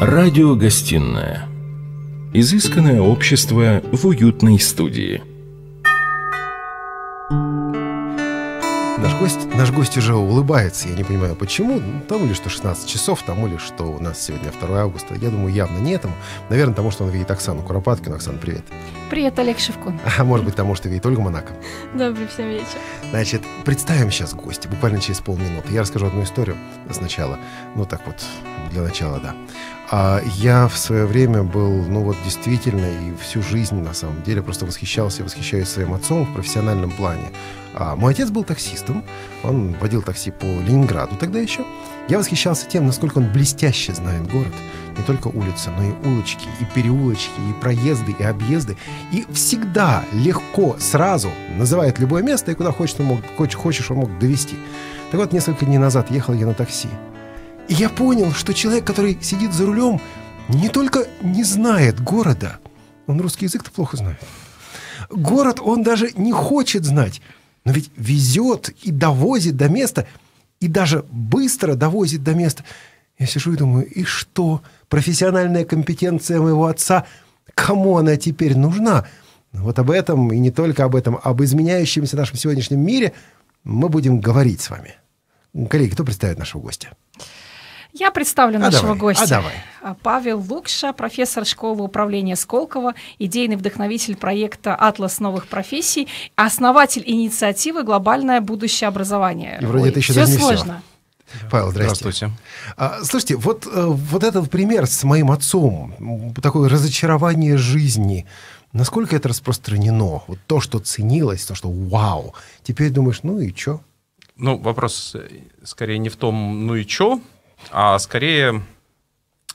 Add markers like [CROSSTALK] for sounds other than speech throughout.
Радиогостинная. Изысканное общество в уютной студии. Наш гость, наш гость уже улыбается, я не понимаю, почему. тому ли, что 16 часов, тому ли, что у нас сегодня 2 августа. Я думаю, явно не этому. Наверное, тому, что он видит Оксану Куропаткину. Оксана, привет. Привет, Олег Шевкун. [LAUGHS] А может быть, тому, что видит Ольгу Монако. Добрый всем вечер. Значит, представим сейчас гостя, буквально через полминуты. Я расскажу одну историю сначала. Ну, так вот, для начала, да. А я в свое время был, ну вот действительно, и всю жизнь на самом деле просто восхищался и восхищаюсь своим отцом в профессиональном плане. А мой отец был таксистом, он водил такси по Ленинграду тогда еще. Я восхищался тем, насколько он блестяще знает город. Не только улицы, но и улочки, и переулочки, и проезды, и объезды. И всегда легко, сразу называет любое место, и куда хочешь, он мог, хочешь, он мог довести. Так вот, несколько дней назад ехал я на такси. И я понял, что человек, который сидит за рулем, не только не знает города, он русский язык-то плохо знает. Город он даже не хочет знать, но ведь везет и довозит до места, и даже быстро довозит до места. Я сижу и думаю, и что? Профессиональная компетенция моего отца, кому она теперь нужна? Вот об этом, и не только об этом, об изменяющемся нашем сегодняшнем мире мы будем говорить с вами. Коллеги, кто представит нашего гостя? Я представлю а нашего давай, а гостя. А давай. Павел Лукша, профессор школы управления Сколково, идейный вдохновитель проекта «Атлас новых профессий», основатель инициативы «Глобальное будущее образования». И вроде Ой, это еще все даже не сложно. Все. Павел, здрасте. Здравствуйте. А, слушайте, вот, э, вот этот пример с моим отцом, такое разочарование жизни, насколько это распространено? Вот то, что ценилось, то, что вау, теперь думаешь, ну и чё? Ну, вопрос э, скорее не в том, ну и чё, а скорее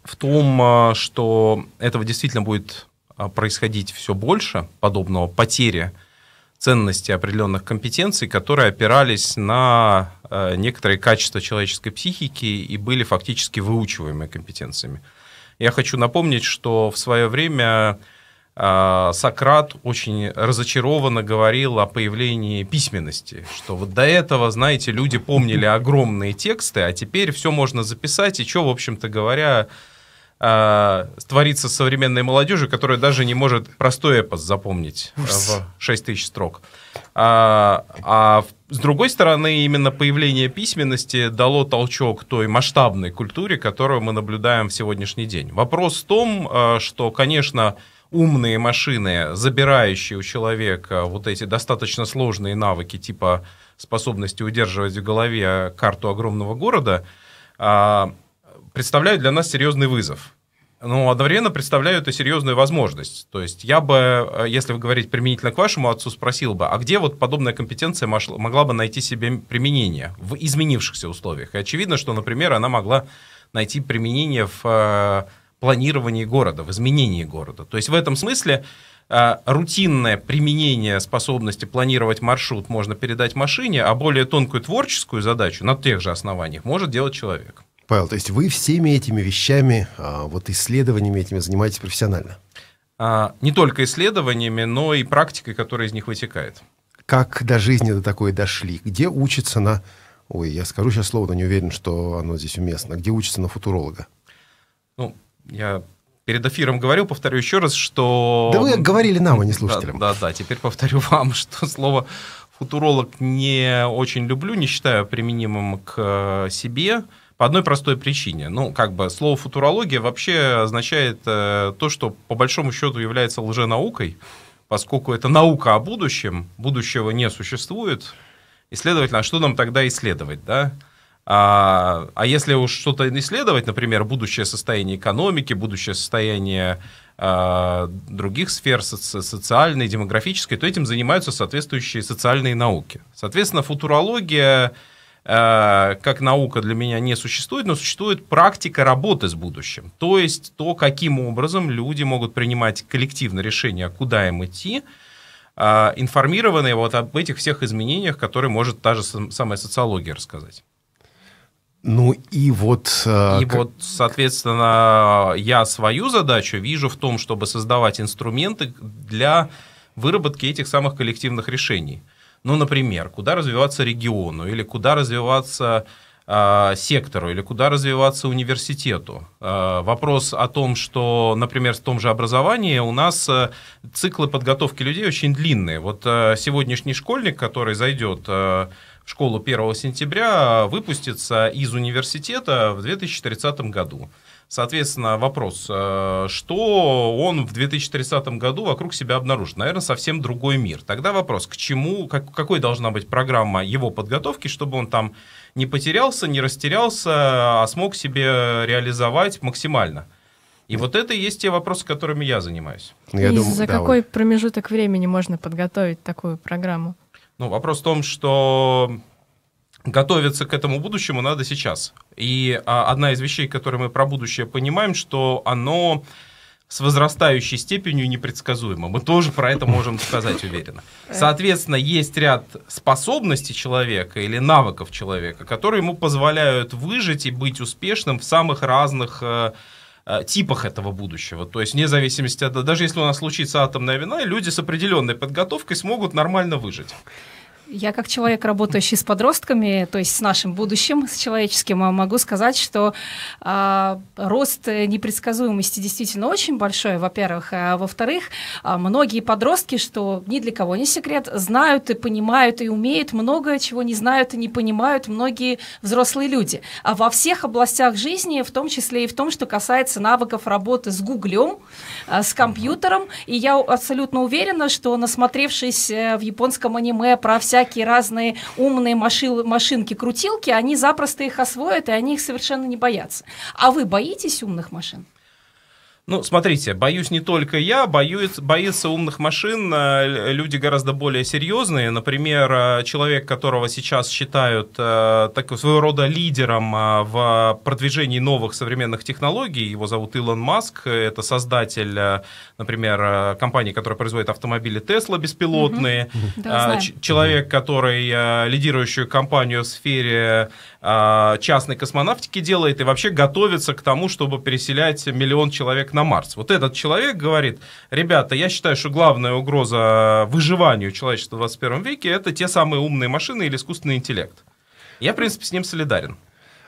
в том, а, что этого действительно будет а, происходить все больше, подобного потери ценности определенных компетенций, которые опирались на а, некоторые качества человеческой психики и были фактически выучиваемыми компетенциями. Я хочу напомнить, что в свое время а, Сократ очень разочарованно говорил о появлении письменности, что вот до этого, знаете, люди помнили [LAUGHS] огромные тексты, а теперь все можно записать, и что, в общем-то говоря, а, творится с современной молодежью, которая даже не может простой эпос запомнить в 6 тысяч строк. А, а с другой стороны, именно появление письменности дало толчок той масштабной культуре, которую мы наблюдаем в сегодняшний день. Вопрос в том, а, что, конечно, умные машины, забирающие у человека вот эти достаточно сложные навыки, типа способности удерживать в голове карту огромного города, а, представляют для нас серьезный вызов. Но ну, одновременно представляют и серьезную возможность. То есть я бы, если говорить применительно к вашему отцу, спросил бы, а где вот подобная компетенция могла бы найти себе применение в изменившихся условиях? И очевидно, что, например, она могла найти применение в э, планировании города, в изменении города. То есть в этом смысле э, рутинное применение способности планировать маршрут можно передать машине, а более тонкую творческую задачу на тех же основаниях может делать человек. Павел, то есть вы всеми этими вещами, э, вот исследованиями этими занимаетесь профессионально? А, не только исследованиями, но и практикой, которая из них вытекает. Как до жизни до такой дошли? Где учится на... Ой, я скажу сейчас слово, но не уверен, что оно здесь уместно. Где учится на футуролога? Ну, я перед эфиром говорю, повторю еще раз, что... Да вы говорили нам, а не слушателям. Да, да, да, теперь повторю [LAUGHS] вам, что слово футуролог не очень люблю, не считаю применимым к э, себе. По одной простой причине. Ну, как бы слово футурология вообще означает э, то, что по большому счету является лженаукой, поскольку это наука о будущем, будущего не существует. И, следовательно, а что нам тогда исследовать, да? А, а если уж что-то исследовать, например, будущее состояние экономики, будущее состояние а, других сфер, социальной, демографической, то этим занимаются соответствующие социальные науки. Соответственно, футурология а, как наука для меня не существует, но существует практика работы с будущим. То есть то, каким образом люди могут принимать коллективное решение, куда им идти, а, информированные вот об этих всех изменениях, которые может та же самая социология рассказать. Ну и вот... Э, и как... вот, соответственно, я свою задачу вижу в том, чтобы создавать инструменты для выработки этих самых коллективных решений. Ну, например, куда развиваться региону или куда развиваться э, сектору или куда развиваться университету. Э, вопрос о том, что, например, в том же образовании у нас э, циклы подготовки людей очень длинные. Вот э, сегодняшний школьник, который зайдет... Э, школу 1 сентября, выпустится из университета в 2030 году. Соответственно, вопрос, э, что он в 2030 году вокруг себя обнаружит? Наверное, совсем другой мир. Тогда вопрос, к чему, как, какой должна быть программа его подготовки, чтобы он там не потерялся, не растерялся, а смог себе реализовать максимально? И вот это и есть те вопросы, которыми я занимаюсь. Я и думаю, за да, какой вот. промежуток времени можно подготовить такую программу? Ну, вопрос в том, что готовиться к этому будущему надо сейчас. И а, одна из вещей, которые мы про будущее понимаем, что оно с возрастающей степенью непредсказуемо. Мы тоже про это можем сказать уверенно. Соответственно, есть ряд способностей человека или навыков человека, которые ему позволяют выжить и быть успешным в самых разных э, Э, типах этого будущего. То есть, вне зависимости от... Даже если у нас случится атомная вина, люди с определенной подготовкой смогут нормально выжить. Я как человек, работающий с подростками, то есть с нашим будущим, с человеческим, а могу сказать, что э, рост непредсказуемости действительно очень большой, во-первых. А во-вторых, а, многие подростки, что ни для кого не секрет, знают и понимают и умеют многое, чего не знают и не понимают многие взрослые люди. А во всех областях жизни, в том числе и в том, что касается навыков работы с гуглем, с компьютером. И я абсолютно уверена, что насмотревшись э, в японском аниме про всякие всякие разные умные маши, машинки-крутилки, они запросто их освоят, и они их совершенно не боятся. А вы боитесь умных машин? Ну, смотрите, боюсь не только я, боюсь, боится умных машин э, люди гораздо более серьезные. Например, э, человек, которого сейчас считают э, так, своего рода лидером э, в продвижении новых современных технологий, его зовут Илон Маск, это создатель, э, например, э, компании, которая производит автомобили Tesla беспилотные, mm-hmm. да, ч- человек, который лидирующую компанию в сфере частной космонавтики делает и вообще готовится к тому, чтобы переселять миллион человек на Марс. Вот этот человек говорит, ребята, я считаю, что главная угроза выживанию человечества в 21 веке это те самые умные машины или искусственный интеллект. Я, в принципе, с ним солидарен.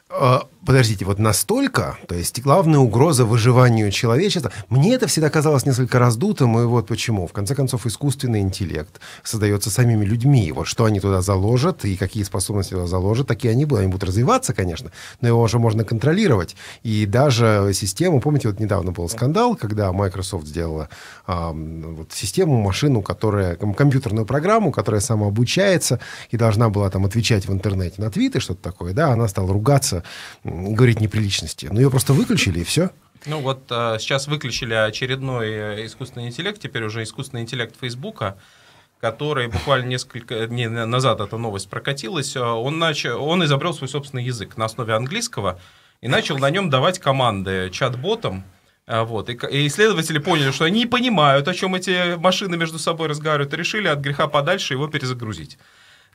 А, подождите, вот настолько, то есть главная угроза выживанию человечества, мне это всегда казалось несколько раздутым, и вот почему. В конце концов, искусственный интеллект создается самими людьми, вот что они туда заложат и какие способности туда заложат, такие они будут. Они будут развиваться, конечно, но его уже можно контролировать. И даже систему, помните, вот недавно был скандал, когда Microsoft сделала э, вот систему, машину, которая, компьютерную программу, которая самообучается и должна была там отвечать в интернете на твиты, что-то такое, да, она стала ругаться боятся говорить неприличности. Но ну, ее просто выключили, и все. Ну вот э, сейчас выключили очередной э, искусственный интеллект, теперь уже искусственный интеллект Фейсбука, который буквально несколько дней назад эта новость прокатилась. Э, он, начал, он изобрел свой собственный язык на основе английского и начал на нем давать команды чат-ботам, вот. и исследователи поняли, что они не понимают, о чем эти машины между собой разговаривают, и решили от греха подальше его перезагрузить.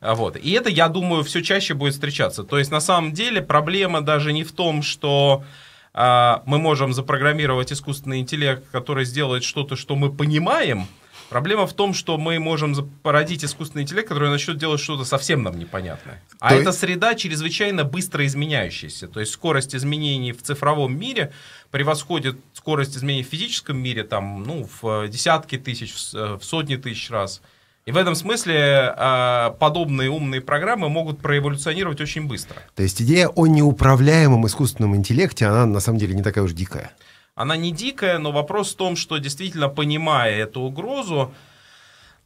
А, вот. И это, я думаю, все чаще будет встречаться. То есть, на самом деле, проблема даже не в том, что а, мы можем запрограммировать искусственный интеллект, который сделает что-то, что мы понимаем. Проблема в том, что мы можем породить искусственный интеллект, который начнет делать что-то совсем нам непонятное. А То эта среда чрезвычайно быстро изменяющаяся. То есть скорость изменений в цифровом мире превосходит скорость изменений в физическом мире там, ну, в э, десятки тысяч, э, в сотни тысяч раз. И в этом смысле э, подобные умные программы могут проэволюционировать очень быстро. То есть идея о неуправляемом искусственном интеллекте, она на самом деле не такая уж дикая. Она не дикая, но вопрос в том, что действительно понимая эту угрозу,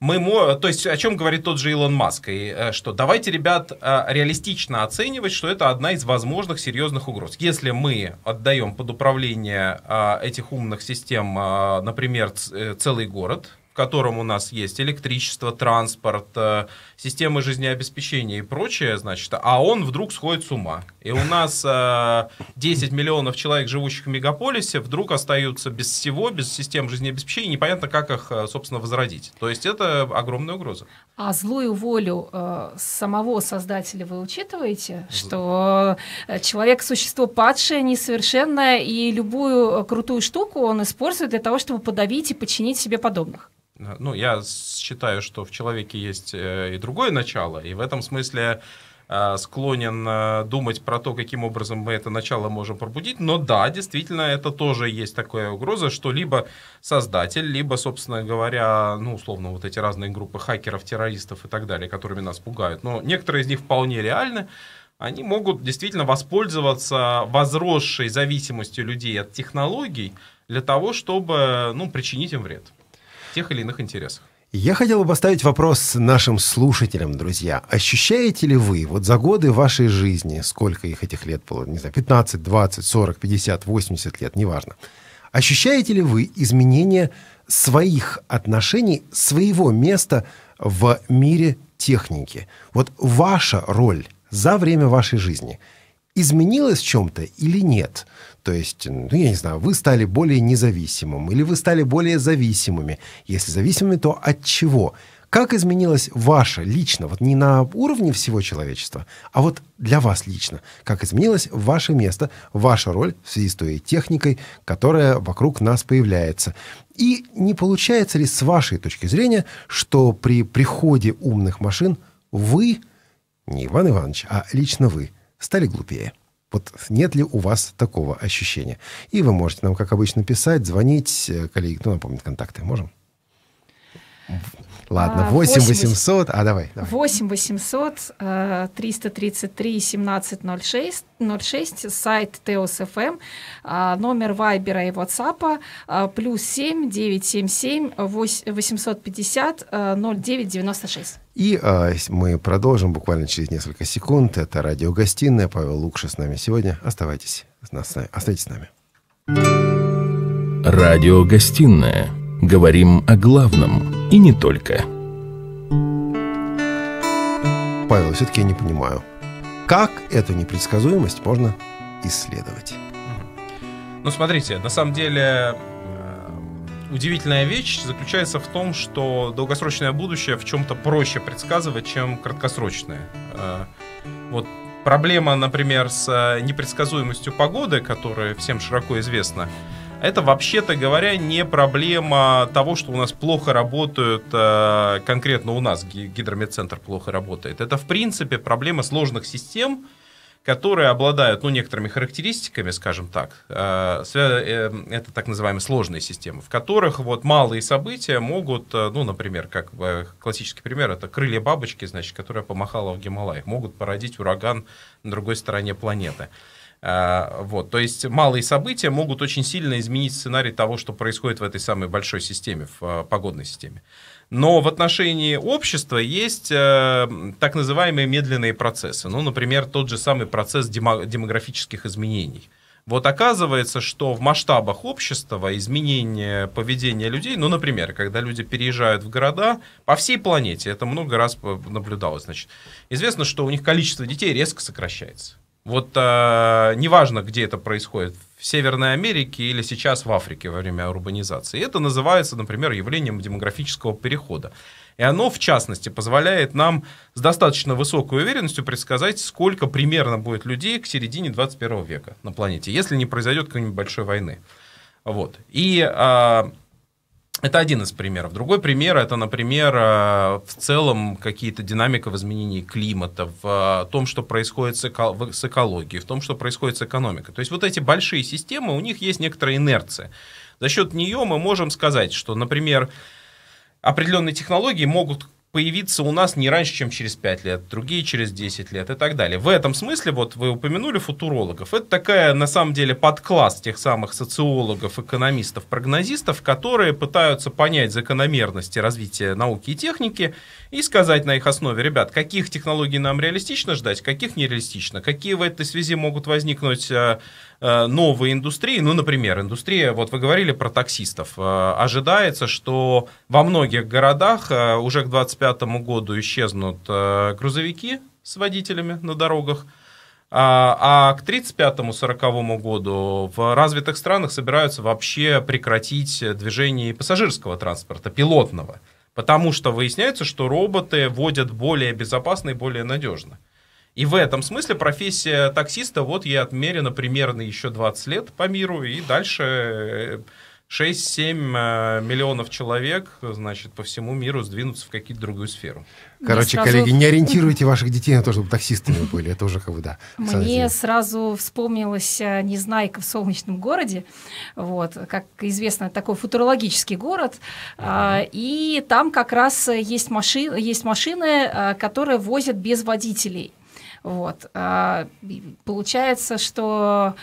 мы, мо, то есть о чем говорит тот же Илон Маск, и, э, что давайте, ребят, э, реалистично оценивать, что это одна из возможных серьезных угроз. Если мы отдаем под управление а, этих умных систем, а, например, э, целый город, в котором у нас есть электричество, транспорт, э, системы жизнеобеспечения и прочее, значит, а он вдруг сходит с ума. И у нас 10 э, миллионов человек, живущих в мегаполисе, вдруг остаются без всего, без систем жизнеобеспечения, непонятно, как их, э, собственно, возродить. То есть это огромная угроза. А злую волю самого создателя вы учитываете, что человек – существо падшее, несовершенное, и любую крутую штуку он использует для того, чтобы подавить и подчинить себе подобных? Ну, я считаю, что в человеке есть э, и другое начало, и в этом смысле э, склонен э, думать про то, каким образом мы это начало можем пробудить. Но да, действительно, это тоже есть такая угроза, что либо создатель, либо, собственно говоря, ну, условно, вот эти разные группы хакеров, террористов и так далее, которыми нас пугают. Но некоторые из них вполне реальны. Они могут действительно воспользоваться возросшей зависимостью людей от технологий для того, чтобы ну, причинить им вред тех или иных интересах. Я хотел бы поставить вопрос нашим слушателям, друзья. Ощущаете ли вы вот за годы вашей жизни, сколько их этих лет было, не знаю, 15, 20, 40, 50, 80 лет, неважно. Ощущаете ли вы изменения своих отношений, своего места в мире техники? Вот ваша роль за время вашей жизни – изменилось в чем-то или нет. То есть, ну, я не знаю, вы стали более независимым или вы стали более зависимыми. Если зависимыми, то от чего? Как изменилось ваше лично, вот не на уровне всего человечества, а вот для вас лично, как изменилось ваше место, ваша роль в связи с той техникой, которая вокруг нас появляется? И не получается ли с вашей точки зрения, что при приходе умных машин вы, не Иван Иванович, а лично вы – стали глупее. Вот нет ли у вас такого ощущения? И вы можете нам, как обычно, писать, звонить. Э, коллеги, кто ну, напомнит контакты? Можем? Ладно, 8 а, 800, а давай. давай. 8 800 333 1706, 06, сайт TOSFM, эм, а, номер Вайбера и Ватсапа а, плюс 7 977 850 0996. И а, мы продолжим буквально через несколько секунд. Это радиогостиная. Павел Лукша с нами сегодня. Оставайтесь с, нами. оставайтесь с нами. Радиогостиная. Говорим о главном и не только. Павел, все-таки я не понимаю, как эту непредсказуемость можно исследовать? Ну, смотрите, на самом деле удивительная вещь заключается в том, что долгосрочное будущее в чем-то проще предсказывать, чем краткосрочное. Э, вот проблема, например, с э, непредсказуемостью погоды, которая всем широко известна, это вообще-то говоря не проблема того, что у нас плохо работают, э, конкретно у нас гидромедцентр плохо работает. Это в принципе проблема сложных систем, которые обладают ну, некоторыми характеристиками, скажем так. Э, э, это так называемые сложные системы, в которых вот малые события могут, э, ну, например, как классический пример, это крылья бабочки, значит, которая помахала в Гималаях, могут породить ураган на другой стороне планеты. А, вот, то есть малые события могут очень сильно изменить сценарий того, что происходит в этой самой большой системе, в а, погодной системе. Но в отношении общества есть э, так называемые медленные процессы. Ну, например, тот же самый процесс демографических изменений. Вот оказывается, что в масштабах общества изменение поведения людей, ну, например, когда люди переезжают в города по всей планете, это много раз наблюдалось, значит, известно, что у них количество детей резко сокращается. Вот а, неважно, где это происходит, в Северной Америке или сейчас в Африке во время урбанизации. Это называется, например, явлением демографического перехода. И оно, в частности, позволяет нам с достаточно высокой уверенностью предсказать, сколько примерно будет людей к середине 21 века на планете, если не произойдет какой-нибудь большой войны. Вот. И а, это один из примеров. Другой пример это, например, э, в целом какие-то динамика в изменении климата, в э, том, что происходит с, экологией, в том, что происходит с экономикой. То есть вот эти большие системы, у них есть некоторая инерция. За счет нее мы можем сказать, что, например, определенные технологии могут появиться у нас не раньше, чем через 5 лет, другие через 10 лет и так далее. В этом смысле, вот вы упомянули футурологов, это такая, на самом деле, подкласс тех самых социологов, экономистов, прогнозистов, которые пытаются понять закономерности развития науки и техники и сказать на их основе, ребят, каких технологий нам реалистично ждать, каких нереалистично, какие в этой связи могут возникнуть э, Э, новые индустрии, ну, например, индустрия, вот вы говорили про таксистов, э, ожидается, что во многих городах э, уже к 2025 году исчезнут грузовики с водителями на дорогах, а, а к 35-40 году в развитых странах собираются вообще прекратить движение пассажирского транспорта, пилотного. Потому что выясняется, что роботы водят более безопасно и более надежно. И в этом смысле профессия таксиста, вот ей отмерена примерно еще 20 лет по миру, и дальше 6-7 э, э, миллионов человек, значит, по всему миру сдвинутся в какую-то другую сферу. Короче, сразу... коллеги, не [LAUGHS] ориентируйте ваших детей на то, чтобы таксистами [LAUGHS] были. Это уже как бы, да. Мне сразу вспомнилась э, Незнайка в солнечном городе. Вот, как известно, такой футурологический город. Ага. И там как раз есть, маши... есть машины, которые возят без водителей. Вот. А, получается, что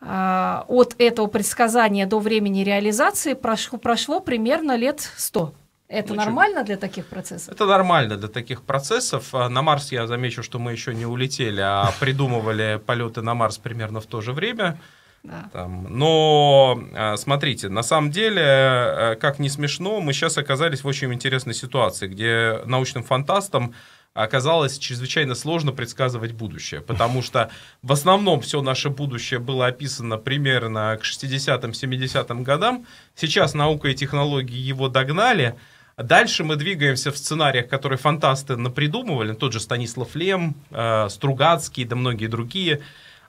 а, от этого предсказания до времени реализации прошло, прошло примерно лет 100. Это ну, нормально чуть. для таких процессов? Это нормально для таких процессов. А, на Марс я замечу, что мы еще не улетели, а [LAUGHS] придумывали полеты на Марс примерно в то же время. Да. Но смотрите, на самом деле, как не смешно, мы сейчас оказались в очень интересной ситуации, где научным фантастам оказалось чрезвычайно сложно предсказывать будущее, потому что в основном все наше будущее было описано примерно к 60-70 годам. Сейчас наука и технологии его догнали. Дальше мы двигаемся в сценариях, которые фантасты напридумывали, тот же Станислав Лем, э, Стругацкий, да многие другие.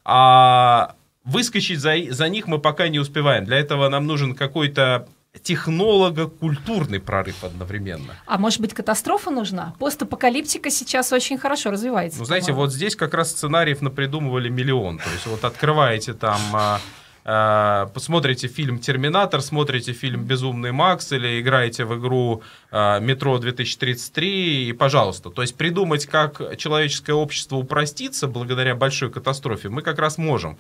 А выскочить за, за них мы пока не успеваем. Для этого нам нужен какой-то технолога культурный прорыв одновременно. А может быть, катастрофа нужна? Постапокалиптика сейчас очень хорошо развивается. Ну, знаете, вот здесь как раз сценариев напридумывали миллион. То есть вот открываете там а, а, посмотрите фильм «Терминатор», смотрите фильм «Безумный Макс» или играете в игру а, «Метро 2033» и пожалуйста. То есть придумать, как человеческое общество упростится благодаря большой катастрофе, мы как раз можем.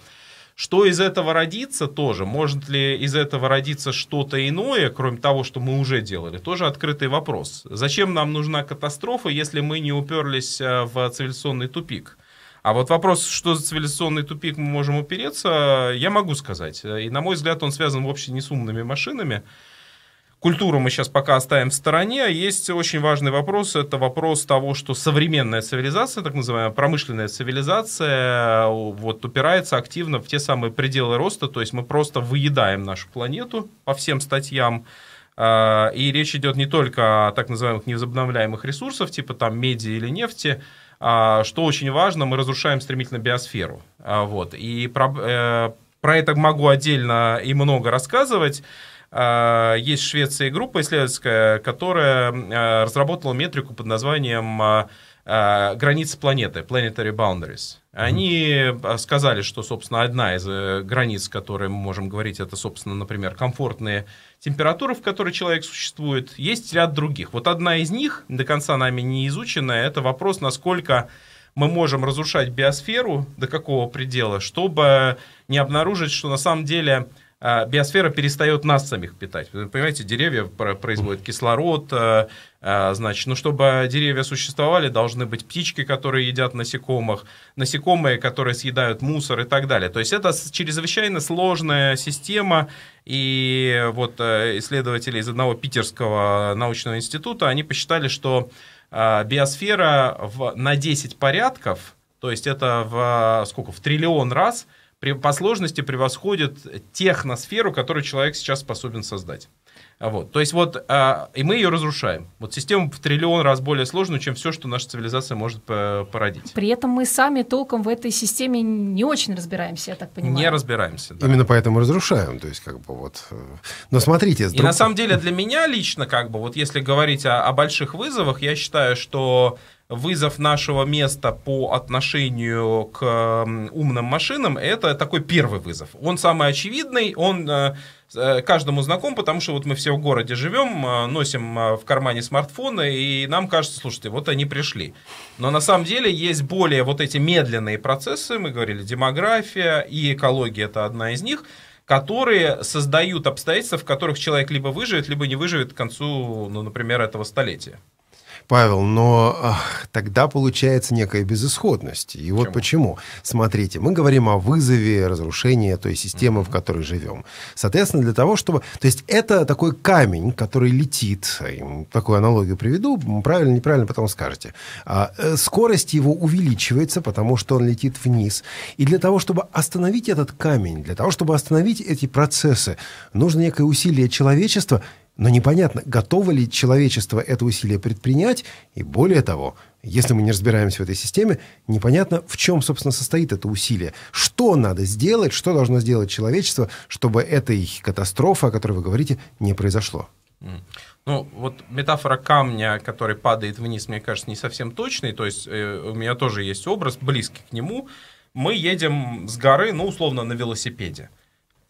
Что из этого родится тоже? Может ли из этого родиться что-то иное, кроме того, что мы уже делали? Тоже открытый вопрос. Зачем нам нужна катастрофа, если мы не уперлись э, в цивилизационный тупик? А вот вопрос, что за цивилизационный тупик мы можем упереться, я могу сказать. Э, и, на мой взгляд, он связан вовсе не с умными машинами, Культуру мы сейчас пока оставим в стороне. Есть очень важный вопрос. Это вопрос того, что современная цивилизация, так называемая промышленная цивилизация, вот, упирается активно в те самые пределы роста. То есть мы просто выедаем нашу планету по всем статьям. А, и речь идет не только о так называемых невозобновляемых ресурсах, типа там меди или нефти, а, что очень важно, мы разрушаем стремительно биосферу. А, вот. И про, э, про это могу отдельно и много рассказывать. Э, есть в Швеции группа исследовательская, которая э, разработала метрику под названием э, границы планеты, planetary boundaries. Они сказали, что, собственно, одна из границ, о которой мы можем говорить, это, собственно, например, комфортные температуры, в которой человек существует. Есть ряд других. Вот одна из них, до конца нами не изученная, это вопрос, насколько мы можем разрушать биосферу, до какого предела, чтобы не обнаружить, что на самом деле а биосфера перестает нас самих питать. Вы понимаете, деревья производят кислород, э, э, значит, ну, чтобы деревья существовали, должны быть птички, которые едят насекомых, насекомые, которые съедают мусор и так далее. То есть это чрезвычайно сложная система, и вот э, исследователи из одного питерского научного института, они посчитали, что биосфера в, на 10 порядков, то есть это в сколько, в триллион раз – по сложности превосходит техносферу, которую человек сейчас способен создать. А вот. То есть вот, а, и мы ее разрушаем. Вот система в триллион раз более сложную, чем все, что наша цивилизация может э, породить. При этом мы сами толком в этой системе не очень разбираемся, я так понимаю. Не разбираемся, да. Именно поэтому разрушаем, то есть как бы вот... Э, но смотрите... Друг... И на самом деле для меня лично, как бы, вот если говорить о, о больших вызовах, я считаю, что вызов нашего места по отношению к умным машинам, это такой первый вызов. Он самый очевидный, он э, э, каждому знаком, потому что вот мы все в городе живем, э, носим в кармане смартфоны, и нам кажется, слушайте, вот они пришли. Но на самом деле есть более вот эти медленные процессы, мы говорили, демография и экология это одна из них, которые создают обстоятельства, в которых человек либо выживет, либо не выживет к концу, ну, например, этого столетия. Павел, но ах, тогда получается некая безысходность. И почему? вот почему. Смотрите, мы говорим о вызове разрушения той системы, mm-hmm. в которой живем. Соответственно, для того, чтобы... То есть это такой камень, который летит. А такую аналогию приведу. Правильно, неправильно потом скажете. А, э, скорость его увеличивается, потому что он летит вниз. И для того, чтобы остановить этот камень, для того, чтобы остановить эти процессы, нужно некое усилие человечества – но непонятно, готово ли человечество это усилие предпринять, и более того, если мы не разбираемся в этой системе, непонятно, в чем, собственно, состоит это усилие. Что надо сделать, что должно сделать человечество, чтобы этой катастрофа, о которой вы говорите, не произошло. Ну, вот метафора камня, который падает вниз, мне кажется, не совсем точный. То есть э, у меня тоже есть образ, близкий к нему. Мы едем с горы, ну, условно, на велосипеде. Э,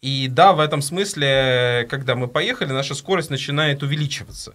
и да, в этом смысле, когда мы поехали, наша скорость начинает увеличиваться.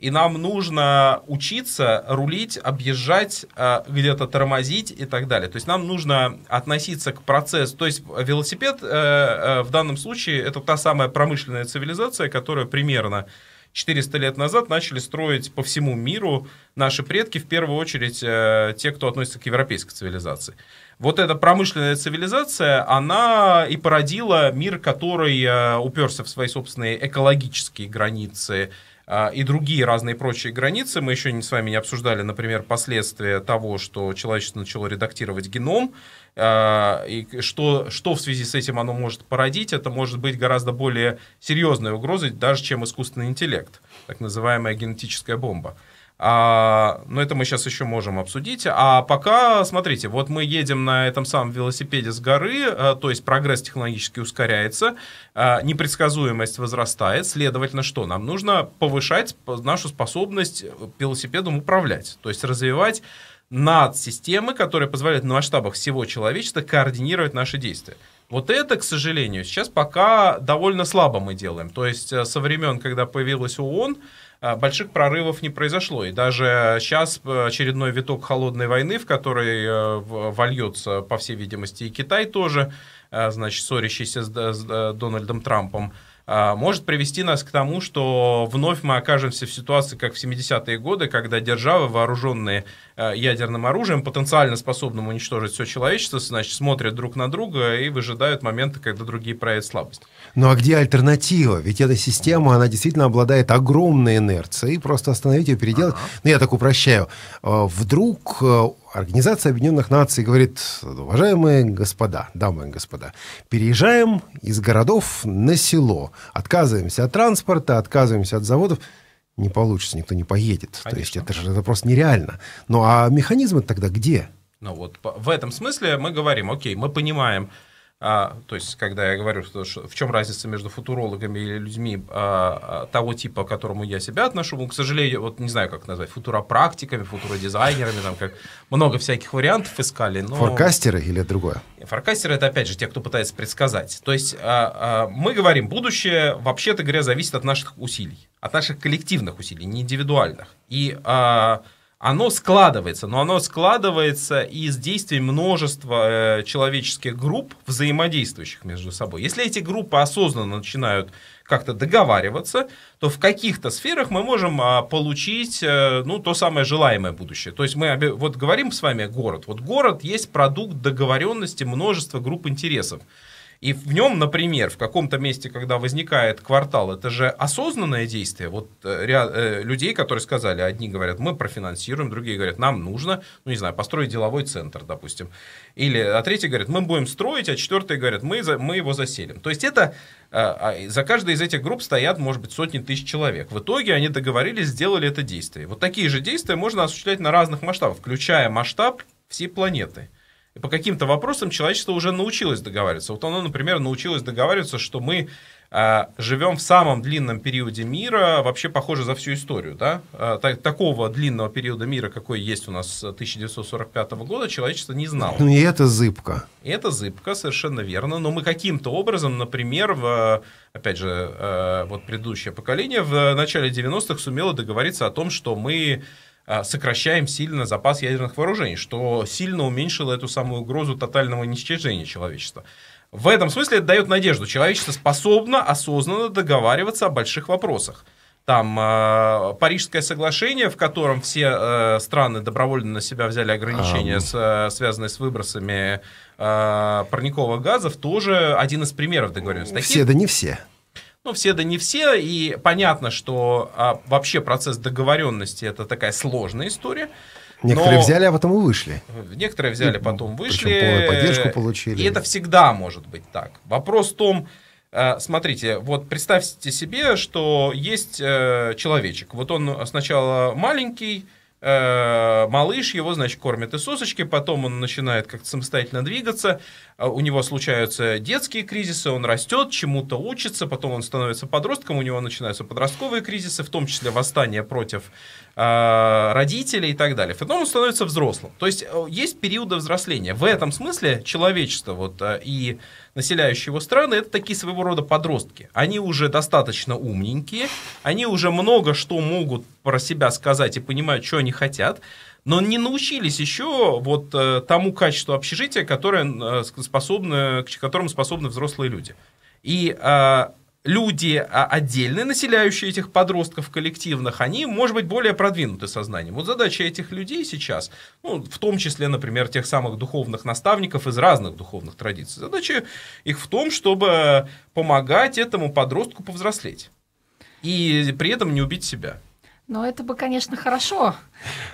И нам нужно учиться рулить, объезжать, а, где-то тормозить и так далее. То есть нам нужно относиться к процессу. То есть велосипед э, э, в данном случае это та самая промышленная цивилизация, которая примерно 400 лет назад начали строить по всему миру наши предки, в первую очередь э, те, кто относится к европейской цивилизации вот эта промышленная цивилизация, она и породила мир, который э, уперся в свои собственные экологические границы, э, и другие разные прочие границы. Мы еще с вами не обсуждали, например, последствия того, что человечество начало редактировать геном, э, и что, что в связи с этим оно может породить. Это может быть гораздо более серьезной угрозой, даже чем искусственный интеллект, так называемая генетическая бомба. А, но это мы сейчас еще можем обсудить. А пока, смотрите, вот мы едем на этом самом велосипеде с горы, а, то есть прогресс технологически ускоряется, а, непредсказуемость возрастает, следовательно, что? Нам нужно повышать нашу способность э, велосипедом управлять, то есть развивать надсистемы, которые позволяют на масштабах всего человечества координировать наши действия. Вот это, к сожалению, сейчас пока довольно слабо мы делаем. То есть со времен, когда появилась ООН, Э, больших прорывов не произошло. И даже сейчас э, очередной виток холодной войны, в которой э, вольется, по всей видимости, и Китай тоже, значит, ссорящийся с Дональдом Трампом, может привести нас к тому, что вновь мы окажемся в ситуации, как в 70-е годы, когда державы, вооруженные Э, ядерным оружием, потенциально способным уничтожить все человечество, значит, смотрят друг на друга и выжидают моменты, когда другие проявят слабость. Ну а где альтернатива? Ведь эта система, она действительно обладает огромной инерцией, просто остановить ее, переделать. Ага. Ну я так упрощаю. Э, вдруг э, Организация Объединенных Наций говорит, уважаемые господа, дамы и господа, переезжаем из городов на село, отказываемся от транспорта, отказываемся от заводов не получится, никто не поедет. Конечно. То есть это же это просто нереально. Ну а механизмы тогда где? Ну вот в этом смысле мы говорим, окей, мы понимаем, а, то есть, когда я говорю, что, что в чем разница между футурологами или людьми а, а, того типа, к которому я себя отношу, ну, к сожалению, вот не знаю, как назвать, футуропрактиками, футуродизайнерами, там как много всяких вариантов искали. Но... Форкастеры или другое? Форкастеры это опять же те, кто пытается предсказать. То есть а, а, мы говорим, будущее вообще-то говоря зависит от наших усилий, от наших коллективных усилий, не индивидуальных. И а, оно складывается, но оно складывается из действий множества э, человеческих групп, взаимодействующих между собой. Если эти группы осознанно начинают как-то договариваться, то в каких-то сферах мы можем а, получить э, ну, то самое желаемое будущее. То есть мы обе... вот говорим с вами город. Вот город есть продукт договоренности множества групп интересов. И в нем, например, в каком-то месте, когда возникает квартал, это же осознанное действие. Вот э, ряд э, людей, которые сказали, одни говорят, мы профинансируем, другие говорят, нам нужно, ну не знаю, построить деловой центр, допустим. Или, а третий говорит, мы будем строить, а четвертый говорит, мы, за, мы его заселим. То есть это, э, за каждой из этих групп стоят, может быть, сотни тысяч человек. В итоге они договорились, сделали это действие. Вот такие же действия можно осуществлять на разных масштабах, включая масштаб всей планеты по каким-то вопросам человечество уже научилось договариваться. Вот оно, например, научилось договариваться, что мы а, живем в самом длинном периоде мира, вообще похоже за всю историю. Да? А, так, такого длинного периода мира, какой есть у нас с 1945 года, человечество не знало. Ну и это зыбка. И это зыбка совершенно верно. Но мы каким-то образом, например, в, опять же, а, вот предыдущее поколение в начале 90-х сумело договориться о том, что мы а, сокращаем сильно запас ядерных вооружений, что сильно уменьшило эту самую угрозу тотального уничтожения человечества. В этом смысле это дает надежду. Человечество способно осознанно договариваться о больших вопросах. Там э, Парижское соглашение, в котором все э, страны добровольно на себя взяли ограничения, um... с, связанные с выбросами э, парниковых газов, тоже один из примеров договоренности. Все, Таких... да не все. Ну, все да не все, и понятно, что а, вообще процесс договоренности это такая сложная история. Некоторые но... взяли, а потом и вышли. Некоторые взяли, и, потом вышли. Причем полную поддержку получили. И это всегда может быть так. Вопрос в том, э, смотрите, вот представьте себе, что есть э, человечек. Вот он сначала маленький, э, малыш, его, значит, кормят и сосочки, потом он начинает как-то самостоятельно двигаться, а, у него случаются детские кризисы, он растет, чему-то учится, потом он становится подростком, у него начинаются подростковые кризисы, в том числе восстание против э, родителей и так далее. Потом он становится взрослым. То есть э, есть периоды взросления. В этом смысле человечество вот, э, и населяющие его страны, это такие своего рода подростки. Они уже достаточно умненькие, они уже много что могут про себя сказать и понимают, что они хотят но не научились еще вот э, тому качеству общежития, которое э, способны к которому способны взрослые люди. И а, люди а, отдельные, населяющие этих подростков коллективных, они, может быть, более продвинуты сознанием. Вот задача этих людей сейчас, ну, в том числе, например, тех самых духовных наставников из разных духовных традиций, задача их в том, чтобы помогать этому подростку повзрослеть и при этом не убить себя. Но это бы, конечно, хорошо.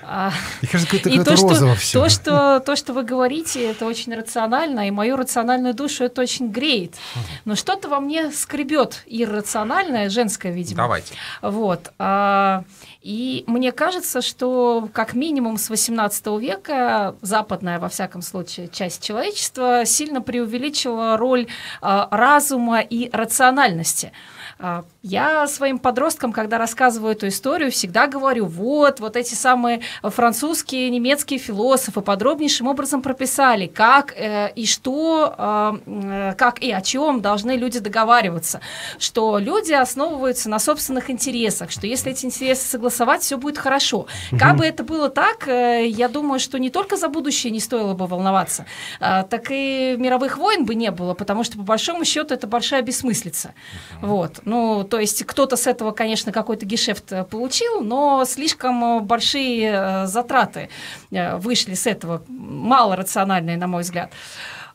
А, и то, что, То, что, то, что вы говорите, это очень рационально, и мою рациональную душу это очень греет. Но что-то во мне скребет иррациональное, женское, видимо. Давайте. Вот. А, и мне кажется, что как минимум с XVIII века западная, во всяком случае, часть человечества сильно преувеличила роль а, разума и рациональности я своим подросткам, когда рассказываю эту историю, всегда говорю, вот, вот эти самые французские, немецкие философы подробнейшим образом прописали, как э, и что, э, э как и о чем должны люди договариваться, что люди основываются на собственных интересах, что если эти интересы согласовать, все будет хорошо. Угу. Как бы это было так, э, я думаю, что не только за будущее не стоило бы волноваться, э, так и мировых войн бы не было, потому что по большому счету это большая бессмыслица. Вот, ну, то то есть кто-то с этого, конечно, какой-то гешефт э, получил, но слишком э, большие э, затраты вышли с этого, мало рациональные, на мой взгляд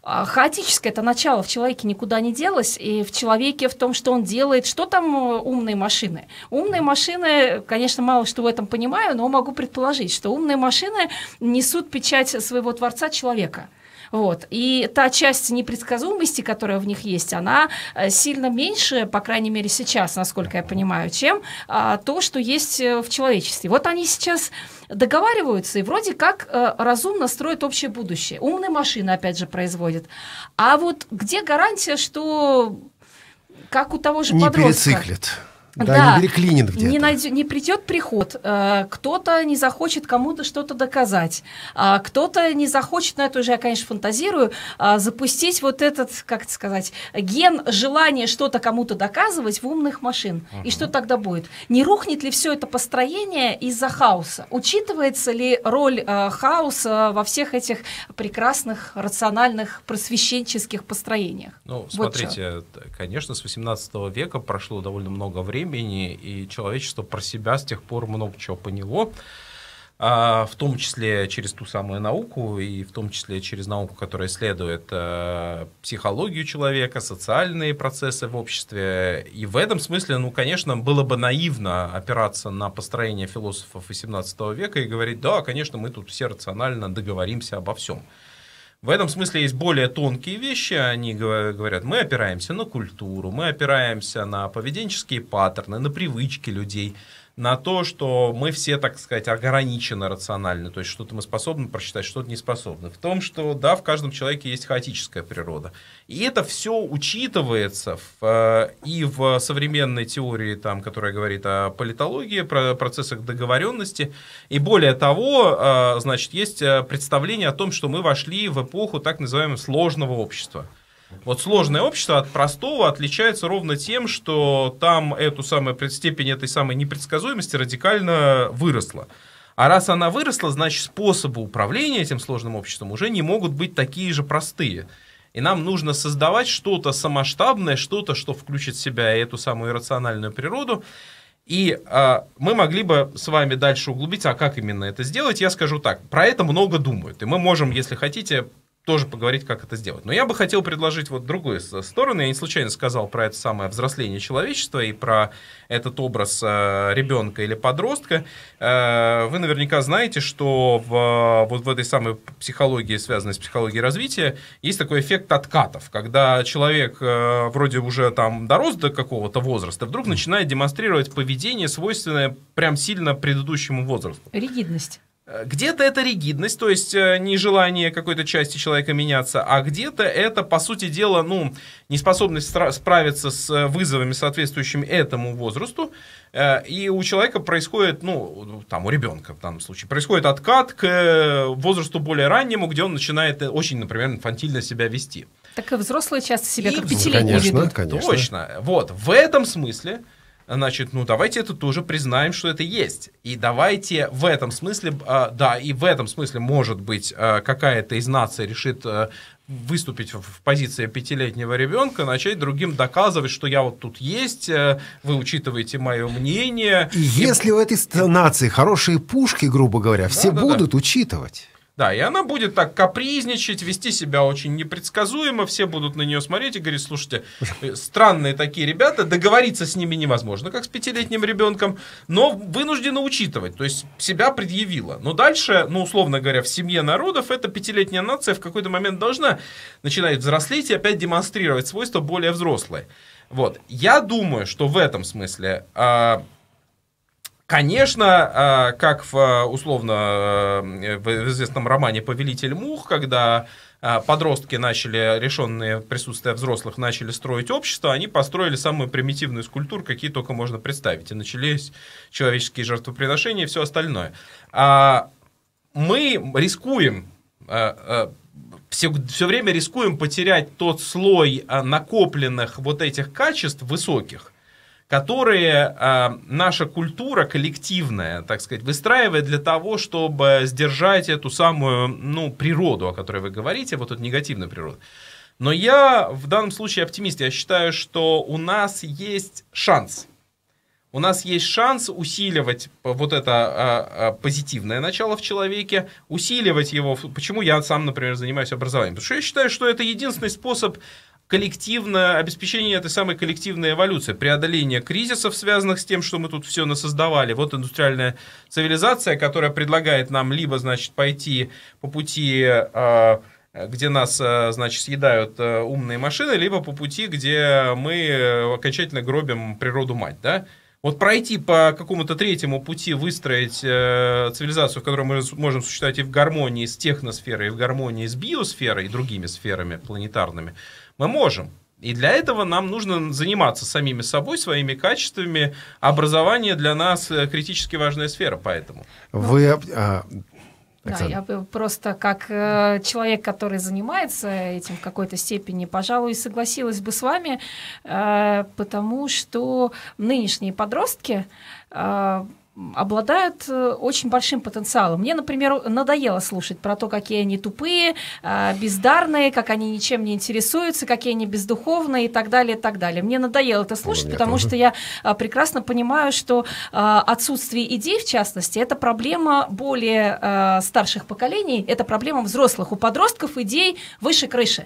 а хаотическое это начало в человеке никуда не делось, и в человеке в том, что он делает. Что там умные машины? Умные машины, конечно, мало что в этом понимаю, но могу предположить, что умные машины несут печать своего творца человека – вот. И та часть непредсказуемости, которая в них есть, она э, сильно меньше, по крайней мере сейчас, насколько я понимаю, чем а, то, что есть э, в человечестве. Вот они сейчас договариваются и вроде как э, разумно строят общее будущее. Умные машины, опять же, производят. А вот где гарантия, что как у того же Не подростка? перециклит. Да, да не переклинит где-то. Не, найдё, не придет приход, э, кто-то не захочет кому-то что-то доказать, а, кто-то не захочет, на это уже я, конечно, фантазирую, а, запустить вот этот, как это сказать, ген желания что-то кому-то доказывать в умных машин. Угу. И что тогда будет? Не рухнет ли все это построение из-за хаоса? Учитывается ли роль э, хаоса во всех этих прекрасных рациональных просвещенческих построениях? Ну, смотрите, что. конечно, с 18 века прошло довольно много времени, времени, и человечество про себя с тех пор много чего поняло а, в том числе через ту самую науку, и в том числе через науку, которая исследует э, психологию человека, социальные процессы в обществе. И в этом смысле, ну, конечно, было бы наивно опираться на построение философов XVIII века и говорить, да, конечно, мы тут все рационально договоримся обо всем. В этом смысле есть более тонкие вещи. Они говорят, мы опираемся на культуру, мы опираемся на поведенческие паттерны, на привычки людей на то, что мы все, так сказать, ограничены рационально, то есть что-то мы способны прочитать, что-то не способны. В том, что, да, в каждом человеке есть хаотическая природа. И это все учитывается в, э, и в современной теории, там, которая говорит о политологии, про процессах договоренности. И более того, э, значит, есть э, представление о том, что мы вошли в эпоху так называемого сложного общества – вот сложное общество от простого отличается ровно тем, что там эту самую степень этой самой непредсказуемости радикально выросла. А раз она выросла, значит способы управления этим сложным обществом уже не могут быть такие же простые. И нам нужно создавать что-то самоштабное, что-то, что включит в себя эту самую иррациональную природу. И э, мы могли бы с вами дальше углубиться, а как именно это сделать, я скажу так. Про это много думают. И мы можем, если хотите, тоже поговорить, как это сделать. Но я бы хотел предложить вот другую сторону. Я не случайно сказал про это самое взросление человечества и про этот образ э, ребенка или подростка. Э, вы наверняка знаете, что в, вот в этой самой психологии, связанной с психологией развития, есть такой эффект откатов, когда человек э, вроде уже там дорос до какого-то возраста, вдруг начинает демонстрировать поведение, свойственное прям сильно предыдущему возрасту. Ригидность. Э, где-то это ригидность, то есть э, нежелание какой-то части человека меняться, а где-то это, по сути дела, ну, неспособность справиться с э, вызовами, соответствующими этому возрасту. И у человека происходит, ну, там, у ребенка в данном случае, происходит откат к возрасту более раннему, где он начинает очень, например, инфантильно себя вести. Так и взрослые часто себя и как пятилетние ну, конечно, Конечно, Точно. Вот, в этом смысле значит, ну давайте это тоже признаем, что это есть. И давайте в этом смысле, а, да, и в этом смысле, может быть, а, какая-то из наций решит а, выступить в позиции пятилетнего ребенка, начать другим доказывать, что я вот тут есть, э, вы учитываете мое мнение. И, и... если у этой нации хорошие пушки, грубо говоря, да, все да, будут да. учитывать. Да, и она будет так капризничать, вести себя очень непредсказуемо, все будут на нее смотреть и говорить, слушайте, э, странные такие ребята, договориться с ними невозможно, как с пятилетним ребенком, но вынуждена учитывать, то есть себя предъявила. Но дальше, ну, условно говоря, в семье народов эта пятилетняя нация в какой-то момент должна начинать взрослеть и опять демонстрировать свойства более взрослые. Вот, я думаю, что в этом смысле... Э, Конечно, а, как в, условно э, в известном романе «Повелитель мух», когда а, подростки начали, решенные присутствие взрослых, начали строить общество, они построили самую примитивную скульптуру, какие только можно представить. И начались человеческие жертвоприношения и все остальное. А, мы рискуем все, все время рискуем потерять тот слой накопленных вот этих качеств высоких, которые э, наша культура коллективная, так сказать, выстраивает для того, чтобы сдержать эту самую, ну, природу, о которой вы говорите, вот эту негативную природу. Но я в данном случае оптимист. Я считаю, что у нас есть шанс. У нас есть шанс усиливать вот это а, а, позитивное начало в человеке, усиливать его. Почему я сам, например, занимаюсь образованием? Потому что я считаю, что это единственный способ коллективное обеспечение этой самой коллективной эволюции, преодоление кризисов, связанных с тем, что мы тут все насоздавали. Вот индустриальная цивилизация, которая предлагает нам либо, значит, пойти по пути а, где нас, а, значит, съедают а, умные машины, либо по пути, где мы окончательно гробим природу-мать, да? Вот пройти по какому-то третьему пути, выстроить э, цивилизацию, в которой мы можем существовать и в гармонии с техносферой, и в гармонии с биосферой, и другими сферами планетарными – мы можем. И для этого нам нужно заниматься самими собой, своими качествами. Образование для нас э, критически важная сфера, поэтому. Ну, Вы а, Да, я просто как э, человек, который занимается этим в какой-то степени, пожалуй, согласилась бы с вами, э, потому что нынешние подростки э, обладают э, очень большим потенциалом. Мне, например, надоело слушать про то, какие они тупые, э, бездарные, как они ничем не интересуются, какие они бездуховные и так далее, и так далее. Мне надоело это слушать, Мне потому тоже. что я э, прекрасно понимаю, что отсутствие идей, в частности, это проблема более старших поколений, это проблема взрослых. У подростков идей выше крыши.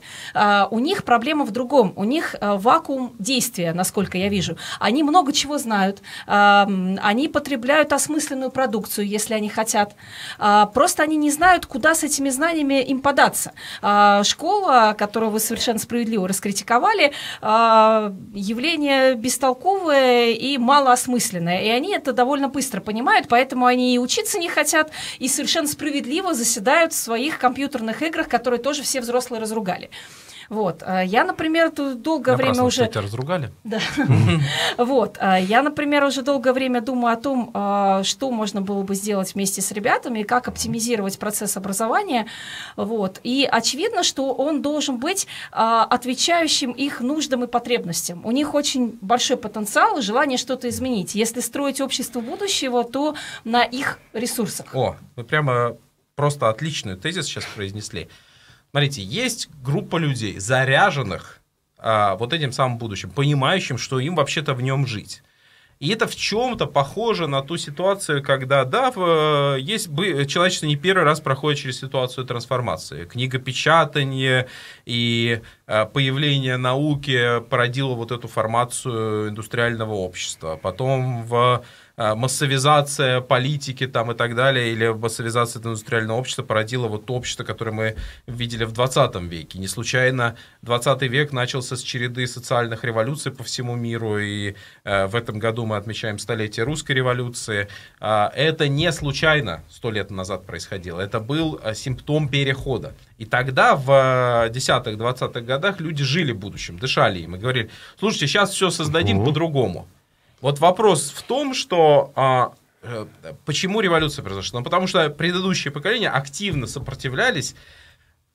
У них проблема в другом. У них вакуум действия, насколько я вижу. Они много чего знают, эм, они потребляют потребляют осмысленную продукцию, если они хотят. А, просто они не знают, куда с этими знаниями им податься. А, школа, которую вы совершенно справедливо раскритиковали, а, явление бестолковое и малоосмысленное. И они это довольно быстро понимают, поэтому они и учиться не хотят, и совершенно справедливо заседают в своих компьютерных играх, которые тоже все взрослые разругали. Вот. А, я, например, тут долгое я время уже... Тебя разругали? Да. [LAUGHS] Вот. А, я, например, уже долгое время думаю о том, а, что можно было бы сделать вместе с ребятами, как оптимизировать процесс образования. Вот. И очевидно, что он должен быть отвечающим их нуждам и потребностям. У них очень большой потенциал и желание что-то изменить. Если строить общество будущего, то на их ресурсах. О, вы прямо просто отличную тезис сейчас произнесли. Смотрите, есть группа людей, заряженных а, вот этим самым будущим, понимающим, что им вообще-то в нем жить. И это в чем-то похоже на ту ситуацию, когда, да, в, э, есть бы, э, человечество не первый раз проходит через ситуацию трансформации. Книгопечатание и э, появление науки породило вот эту формацию индустриального общества. Потом в Э, массовизация политики там и так далее, или массовизация индустриального общества породила вот общество, которое мы видели в 20 веке. Не случайно 20 век начался с череды социальных революций по всему миру, и э, в этом году мы отмечаем столетие русской революции. А, это не случайно сто лет назад происходило, это был э, симптом перехода. И тогда, в 10-20-х годах, люди жили будущим, дышали им и говорили, слушайте, сейчас все создадим угу. по-другому. Вот вопрос в том, что а, э, почему революция произошла? Ну, потому что предыдущие поколения активно сопротивлялись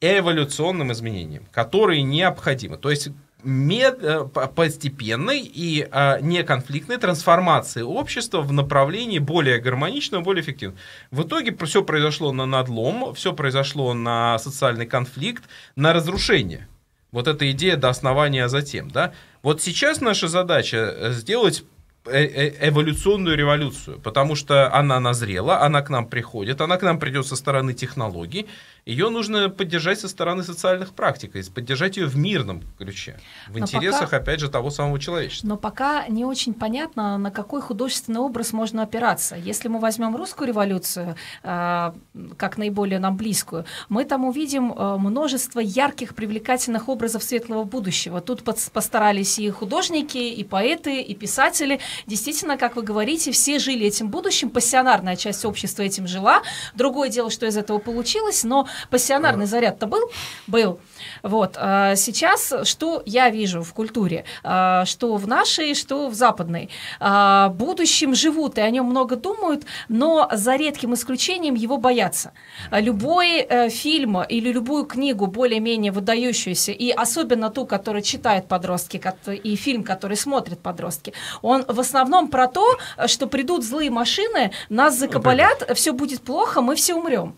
эволюционным изменениям, которые необходимы. То есть мед, э, постепенной и а, неконфликтной трансформации общества в направлении более гармоничного, более эффективного. В итоге все произошло на надлом, все произошло на социальный конфликт, на разрушение. Вот эта идея до основания затем, да. Вот сейчас наша задача э, сделать Э, э, эволюционную революцию, потому что она назрела, она к нам приходит, она к нам придет со стороны технологий, ее нужно поддержать со стороны социальных практик, поддержать ее в мирном ключе, в но интересах, пока, опять же, того самого человечества. Но пока не очень понятно, на какой художественный образ можно опираться. Если мы возьмем русскую революцию, э, как наиболее нам близкую, мы там увидим э, множество ярких, привлекательных образов светлого будущего. Тут под, постарались и художники, и поэты, и писатели. Действительно, как вы говорите, все жили этим будущим, пассионарная часть общества этим жила. Другое дело, что из этого получилось, но пассионарный заряд-то был, был. Вот. А сейчас что я вижу в культуре, а, что в нашей, что в западной. А, будущем живут и о нем много думают, но за редким исключением его боятся. А, любой э, фильм или любую книгу более-менее выдающуюся, и особенно ту, которую читают подростки, и фильм, который смотрят подростки, он в основном про то, что придут злые машины, нас ну, закопалят, все будет плохо, мы все умрем.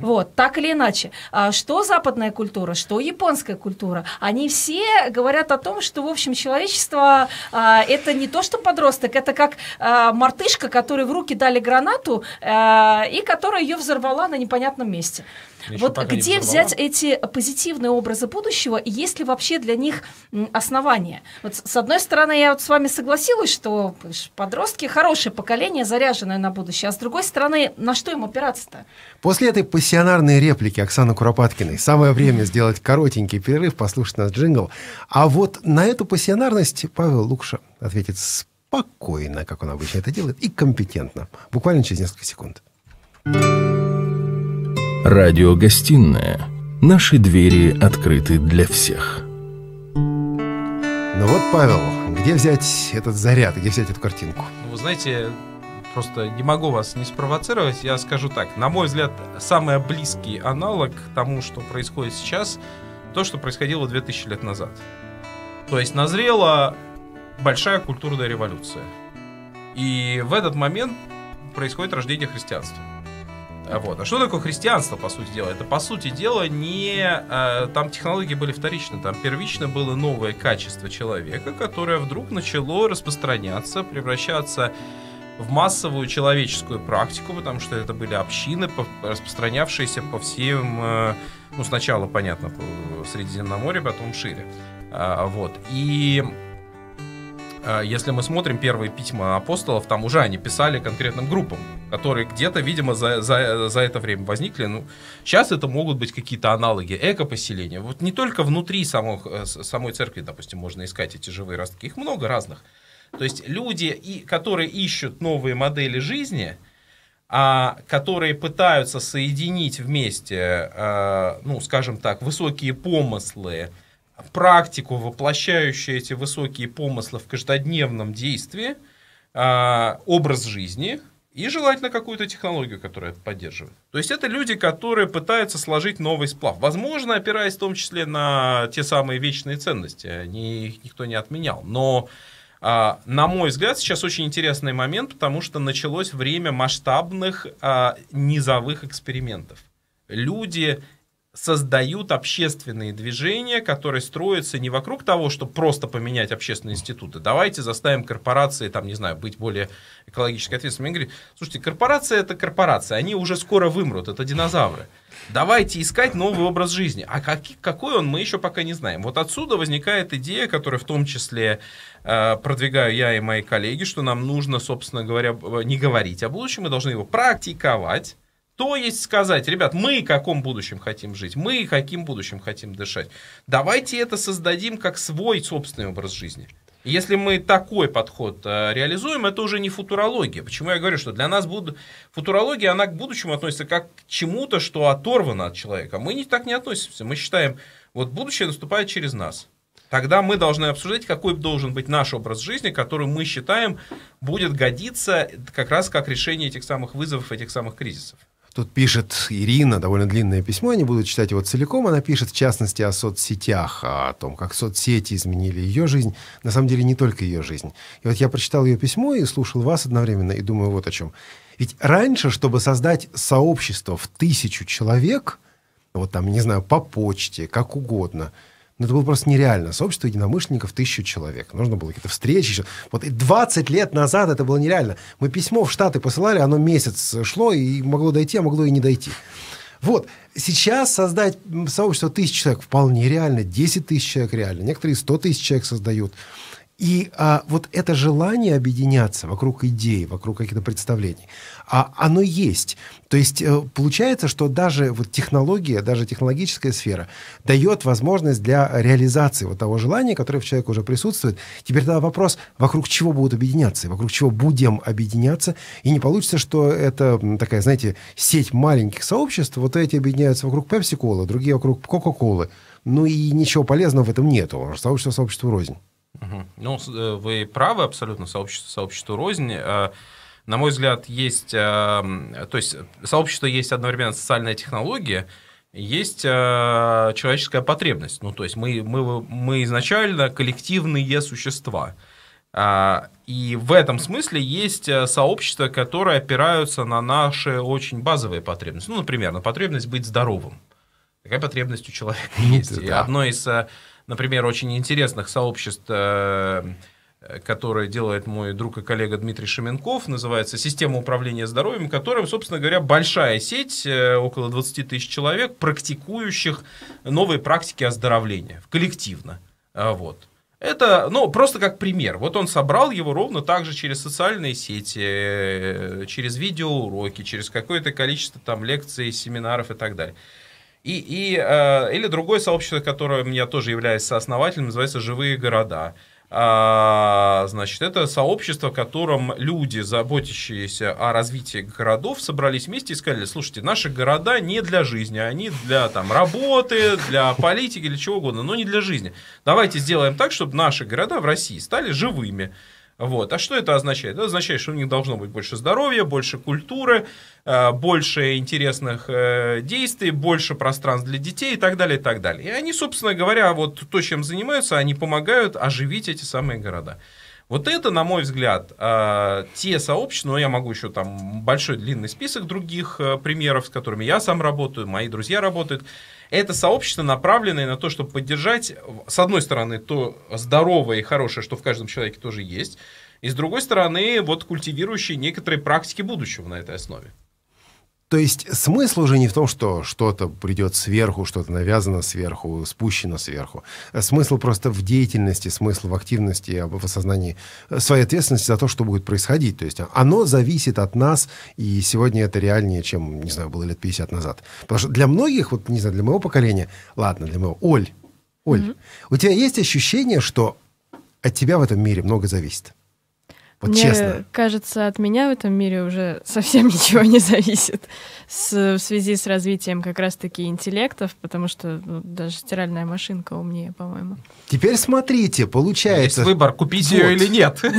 Вот, так или иначе. А что западная культура, что японская культура, они все говорят о том, что, в общем, человечество а, это не то, что подросток, это как а, мартышка, которой в руки дали гранату и которая ее взорвала на непонятном месте вот где взять эти позитивные образы будущего и есть ли вообще для них основания? Вот с одной стороны, я вот с вами согласилась, что подростки хорошее поколение, заряженное на будущее, а с другой стороны, на что им опираться-то? После этой пассионарной реплики Оксаны Куропаткиной самое время сделать коротенький перерыв, послушать нас джингл. А вот на эту пассионарность Павел Лукша ответит спокойно, как он обычно это делает, и компетентно. Буквально через несколько секунд. thank you Радиогостинная. Наши двери открыты для всех. Ну вот, Павел, где взять этот заряд, где взять эту картинку? Ну, вы знаете, просто не могу вас не спровоцировать. Я скажу так. На мой взгляд, самый близкий аналог тому, что происходит сейчас, то, что происходило 2000 лет назад. То есть назрела большая культурная революция. И в этот момент происходит рождение христианства. А вот. А что такое христианство, по сути дела? Это, по сути дела, не... Э, там технологии были вторичны, там первично было новое качество человека, которое вдруг начало распространяться, превращаться в массовую человеческую практику, потому что это были общины, распространявшиеся по всем... Э, ну, сначала, понятно, по Средиземноморье, потом шире. А, вот. И Э, если мы смотрим первые письма апостолов, там уже они писали конкретным группам, которые где-то, видимо, за, за, за это время возникли. Ну, сейчас это могут быть какие-то аналоги эко-поселения. Вот не только внутри самых, э, самой церкви, допустим, можно искать эти живые ростки, их много разных. То есть люди, и, которые ищут новые модели жизни, а, которые пытаются соединить вместе, а, ну, скажем так, высокие помыслы, практику, воплощающую эти высокие помыслы в каждодневном действии, а, образ жизни и желательно какую-то технологию, которая это поддерживает. То есть это люди, которые пытаются сложить новый сплав. Возможно, опираясь в том числе на те самые вечные ценности. Они, их никто не отменял. Но а, на мой взгляд, сейчас очень интересный момент, потому что началось время масштабных а, низовых экспериментов. Люди создают общественные движения, которые строятся не вокруг того, чтобы просто поменять общественные институты. Давайте заставим корпорации, там, не знаю, быть более экологически ответственными. Они говорят, слушайте, корпорация это корпорация, они уже скоро вымрут, это динозавры. Давайте искать новый образ жизни. А как, какой он, мы еще пока не знаем. Вот отсюда возникает идея, которую в том числе э, продвигаю я и мои коллеги, что нам нужно, собственно говоря, не говорить о будущем, мы должны его практиковать то есть сказать, ребят, мы каком будущем хотим жить, мы каким будущем хотим дышать. Давайте это создадим как свой собственный образ жизни. Если мы такой подход э, реализуем, это уже не футурология. Почему я говорю, что для нас буд... футурология, она к будущему относится как к чему-то, что оторвано от человека. Мы не, так не относимся. Мы считаем, вот будущее наступает через нас. Тогда мы должны обсуждать, какой должен быть наш образ жизни, который мы считаем будет годиться как раз как решение этих самых вызовов, этих самых кризисов. Тут пишет Ирина довольно длинное письмо, я не буду читать его целиком. Она пишет, в частности, о соцсетях, а о том, как соцсети изменили ее жизнь. На самом деле, не только ее жизнь. И вот я прочитал ее письмо и слушал вас одновременно, и думаю вот о чем. Ведь раньше, чтобы создать сообщество в тысячу человек, вот там, не знаю, по почте, как угодно – но это было просто нереально. Сообщество единомышленников тысячу человек. Нужно было какие-то встречи. Вот и 20 лет назад это было нереально. Мы письмо в Штаты посылали, оно месяц шло, и могло дойти, а могло и не дойти. Вот. Сейчас создать сообщество тысяч человек вполне реально. 10 тысяч человек реально. Некоторые 100 тысяч человек создают. И а, вот это желание объединяться вокруг идей, вокруг каких-то представлений, а оно есть. То есть э, получается, что даже вот технология, даже технологическая сфера дает возможность для реализации вот того желания, которое в человеке уже присутствует. Теперь тогда вопрос, вокруг чего будут объединяться, вокруг чего будем объединяться, и не получится, что это такая, знаете, сеть маленьких сообществ, вот эти объединяются вокруг Пепси-колы, другие вокруг Кока-колы. Ну и ничего полезного в этом нету, сообщество сообществу рознь. Ну, э, вы правы абсолютно, сообщество сообществу рознь. А, на мой взгляд, есть, э, то есть сообщество есть одновременно социальная технология, есть э, человеческая потребность. Ну, то есть мы, мы, мы изначально коллективные существа. А, и в этом смысле есть э, сообщества, которые опираются на наши очень базовые потребности. Ну, например, на потребность быть здоровым. Такая потребность у человека ну, есть. Да. И одно из, например, очень интересных сообществ Э, которое делает мой друг и коллега Дмитрий Шеменков, называется «Система управления здоровьем», которая, собственно говоря, большая сеть, э, около 20 тысяч человек, практикующих новые практики оздоровления коллективно. А, вот. Это, ну, просто как пример. Вот он собрал его ровно так же через социальные сети, э, через видеоуроки, через какое-то количество там лекций, семинаров и так далее. И, и, э, или другое сообщество, которое у меня тоже является основателем, называется «Живые города». А, значит, это сообщество, в котором люди, заботящиеся о развитии городов, собрались вместе и сказали, слушайте, наши города не для жизни, они для там, работы, для политики, для чего угодно, но не для жизни. Давайте сделаем так, чтобы наши города в России стали живыми. Вот. А что это означает? Это означает, что у них должно быть больше здоровья, больше культуры, э, больше интересных э, действий, больше пространств для детей и так далее, и так далее. И они, собственно говоря, вот то, чем занимаются, они помогают оживить эти самые города. Вот это, на мой взгляд, э, те сообщества, но я могу еще там большой длинный список других примеров, с которыми я сам работаю, мои друзья работают, это сообщество, направленное на то, чтобы поддержать, с одной стороны, то здоровое и хорошее, что в каждом человеке тоже есть, и с другой стороны, вот культивирующие некоторые практики будущего на этой основе. То есть смысл уже не в том, что что-то придет сверху, что-то навязано сверху, спущено сверху. Смысл просто в деятельности, смысл в активности, в осознании своей ответственности за то, что будет происходить. То есть оно зависит от нас, и сегодня это реальнее, чем, не знаю, было лет 50 назад. Потому что для многих, вот, не знаю, для моего поколения, ладно, для моего, Оль, Оль, mm-hmm. у тебя есть ощущение, что от тебя в этом мире много зависит? Вот Мне честно. кажется, от меня в этом мире уже совсем [LAUGHS] ничего не зависит с, в связи с развитием как раз-таки интеллектов, потому что ну, даже стиральная машинка умнее, по-моему. Теперь смотрите, получается... Есть выбор, купить вот. ее или нет. [LAUGHS]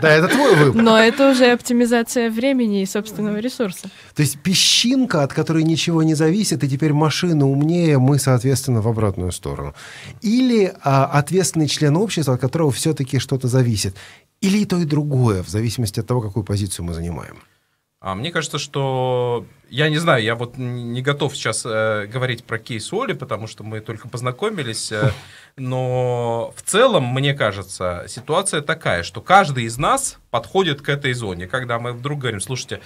Да, это твой выбор. Но это уже оптимизация времени и собственного ресурса. То есть песчинка, от которой ничего не зависит, и теперь машина умнее, мы, соответственно, в обратную сторону. Или а, ответственный член общества, от которого все-таки что-то зависит. Или и то, и другое, в зависимости от того, какую позицию мы занимаем? А мне кажется, что я не знаю, я вот не готов сейчас э, говорить про кейс Оли, потому что мы только познакомились, э, [LAUGHS] но в целом, мне кажется, ситуация такая, что каждый из нас подходит к этой зоне, когда мы вдруг говорим, слушайте,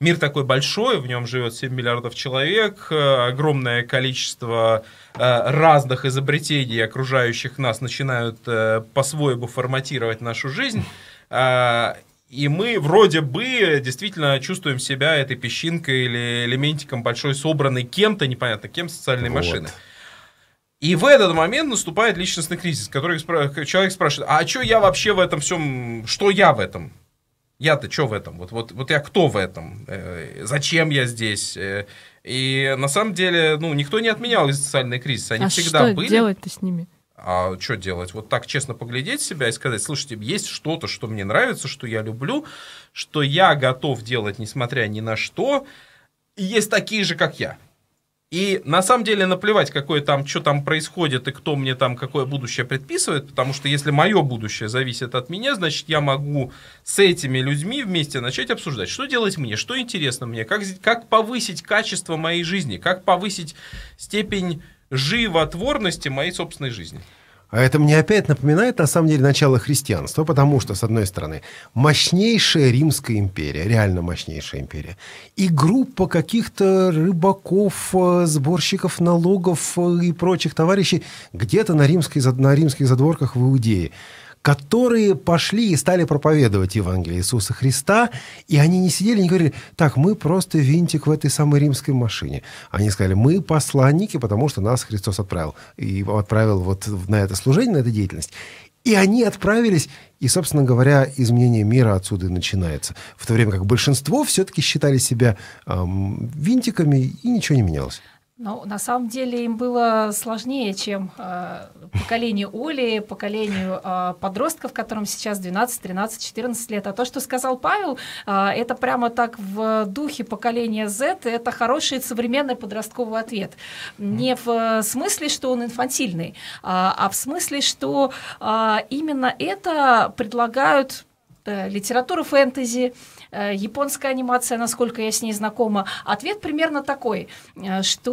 мир такой большой, в нем живет 7 миллиардов человек, э, огромное количество э, разных изобретений, окружающих нас, начинают э, по-своему форматировать нашу жизнь. И мы вроде бы действительно чувствуем себя этой песчинкой или элементиком большой, собранной кем-то, непонятно кем, социальной вот. машины. И в этот момент наступает личностный кризис, который спра- человек спрашивает, а что я вообще в этом всем, что я в этом? Я-то что в этом? Вот, вот, вот я кто в этом? Э, зачем я здесь? Э, и на самом деле, ну, никто не отменял социальные кризисы. Они а всегда что были. делать-то с ними? А что делать? Вот так честно поглядеть себя и сказать, слушайте, есть что-то, что мне нравится, что я люблю, что я готов делать, несмотря ни на что. И есть такие же, как я. И на самом деле наплевать, какое там, что там происходит и кто мне там какое будущее предписывает, потому что если мое будущее зависит от меня, значит я могу с этими людьми вместе начать обсуждать, что делать мне, что интересно мне, как, как повысить качество моей жизни, как повысить степень животворности моей собственной жизни. А это мне опять напоминает, на самом деле, начало христианства, потому что, с одной стороны, мощнейшая Римская империя, реально мощнейшая империя, и группа каких-то рыбаков, э, сборщиков налогов э, и прочих товарищей где-то на, римской, на римских задворках в Иудее – которые пошли и стали проповедовать Евангелие Иисуса Христа, и они не сидели не говорили, так, мы просто винтик в этой самой римской машине. Они сказали, мы посланники, потому что нас Христос отправил. И отправил вот на это служение, на эту деятельность. И они отправились, и, собственно говоря, изменение мира отсюда и начинается. В то время как большинство все-таки считали себя эм, винтиками, и ничего не менялось. Ну, на самом деле им было сложнее, чем э, поколению Оли, поколению э, подростков, которым сейчас 12, 13, 14 лет. А то, что сказал Павел, э, это прямо так в духе поколения Z, это хороший современный подростковый ответ. Не в смысле, что он инфантильный, а, а в смысле, что э, именно это предлагают Э, литература фэнтези, э, японская анимация, насколько я с ней знакома. Ответ примерно такой, э, что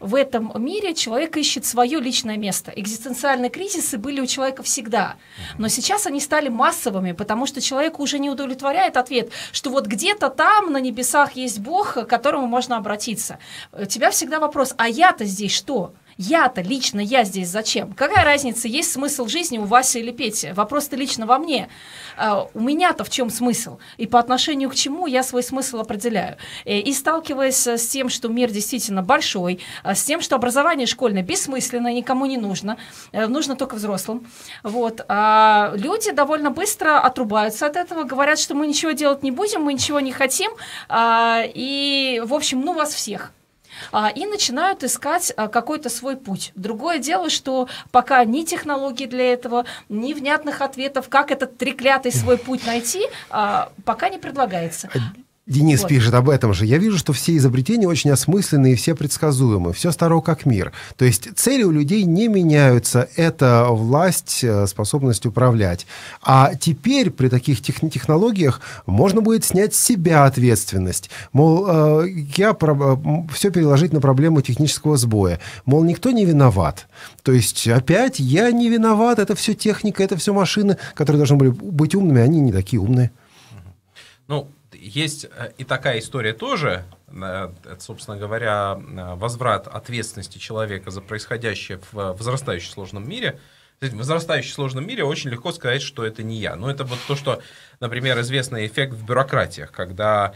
в этом мире человек ищет свое личное место. Экзистенциальные кризисы были у человека всегда, но сейчас они стали массовыми, потому что человеку уже не удовлетворяет ответ, что вот где-то там на небесах есть Бог, к которому можно обратиться. У тебя всегда вопрос, а я-то здесь что? Я-то лично, я здесь зачем? Какая разница, есть смысл жизни у Васи или Пети? Вопрос-то лично во мне. А, у меня-то в чем смысл? И по отношению к чему я свой смысл определяю? Э, и сталкиваясь э, с тем, что мир действительно большой, э, с тем, что образование школьное бессмысленно, никому не нужно, нужно только взрослым. Вот. А люди довольно быстро отрубаются от этого, говорят, что мы ничего делать не будем, мы ничего не хотим, а, и, в общем, ну вас всех – а, и начинают искать а, какой-то свой путь. Другое дело, что пока ни технологий для этого, ни внятных ответов, как этот треклятый свой путь найти, а, пока не предлагается. Денис вот. пишет об этом же. Я вижу, что все изобретения очень осмысленные и все предсказуемы. Все старо как мир. То есть цели у людей не меняются. Это власть, э, способность управлять. А теперь при таких тех технологиях можно будет снять с себя ответственность. Мол, э, я про... Э, все переложить на проблему технического сбоя. Мол, никто не виноват. То есть опять я не виноват. Это все техника, это все машины, которые должны были быть умными. Они не такие умные. Ну, есть э, и такая история тоже, э, это, собственно говоря, э, возврат ответственности человека за происходящее в возрастающем сложном мире. В возрастающем сложном мире очень легко сказать, что это не я. Но это вот то, что, например, известный эффект в бюрократиях, когда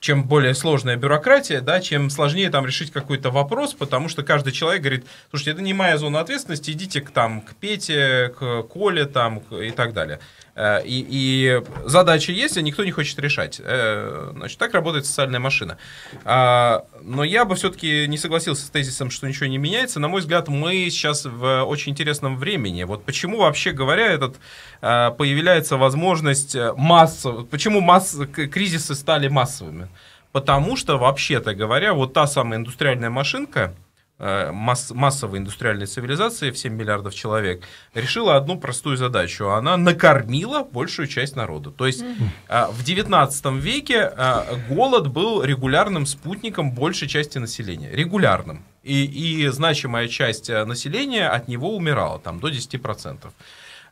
чем более сложная бюрократия, да, чем сложнее там решить какой-то вопрос, потому что каждый человек говорит, слушайте, это не моя зона ответственности, идите к, там, к Пете, к Коле там, и так далее. Э, и, и задачи есть, а никто не хочет решать. Э, значит, так работает социальная машина. А, но я бы все-таки не согласился с тезисом, что ничего не меняется. На мой взгляд, мы сейчас в очень интересном времени. Вот почему, вообще говоря, этот э, появляется возможность массово... Почему масс... кризисы стали массовыми? Потому что, вообще-то говоря, вот та самая индустриальная машинка, Э, масс массовой индустриальной цивилизации в 7 миллиардов человек решила одну простую задачу. Она накормила большую часть народа. То есть э, в 19 веке э, голод был регулярным спутником большей части населения. Регулярным. И, и значимая часть населения от него умирала, там до 10%.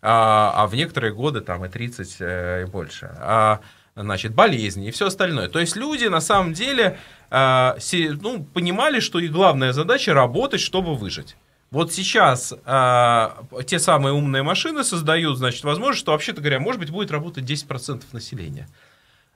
А, а в некоторые годы там и 30 и больше. А, значит, болезни и все остальное. То есть люди на самом деле э, ну, понимали, что их главная задача работать, чтобы выжить. Вот сейчас э, те самые умные машины создают, значит, возможность, что, вообще-то говоря, может быть, будет работать 10% населения.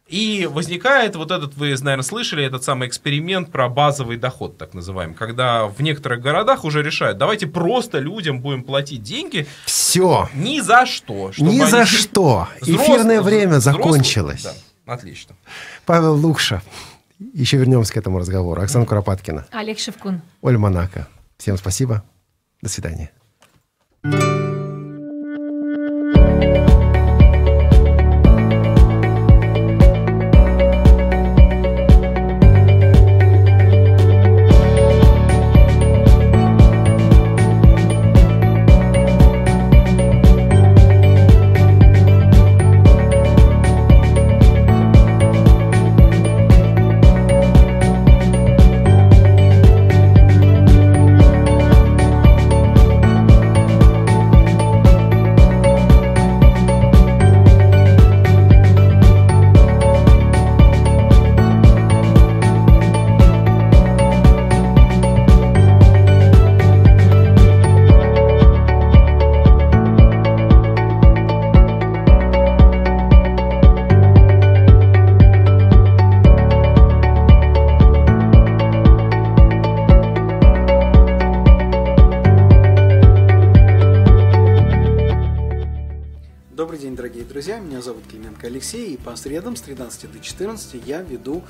И возникает вот этот, вы, наверное, слышали этот самый эксперимент про базовый доход, так называемый, когда в некоторых городах уже решают, давайте просто людям будем платить деньги. Все. Ни за что. Ни за что. Эфирное взрослые, время взрослые, закончилось. Да, отлично. Павел Лукша. Еще вернемся к этому разговору. Оксана Куропаткина. Олег Шевкун. Оль Монако. Всем спасибо. До свидания. thank you средам с 13 до 14 я веду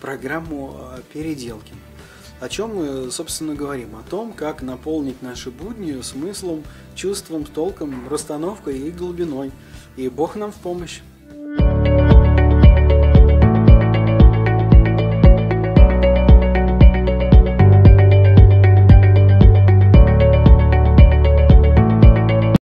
программу э, переделки. О чем мы, собственно, говорим? О том, как наполнить наши будни смыслом, чувством, толком, расстановкой и глубиной. И Бог нам в помощь.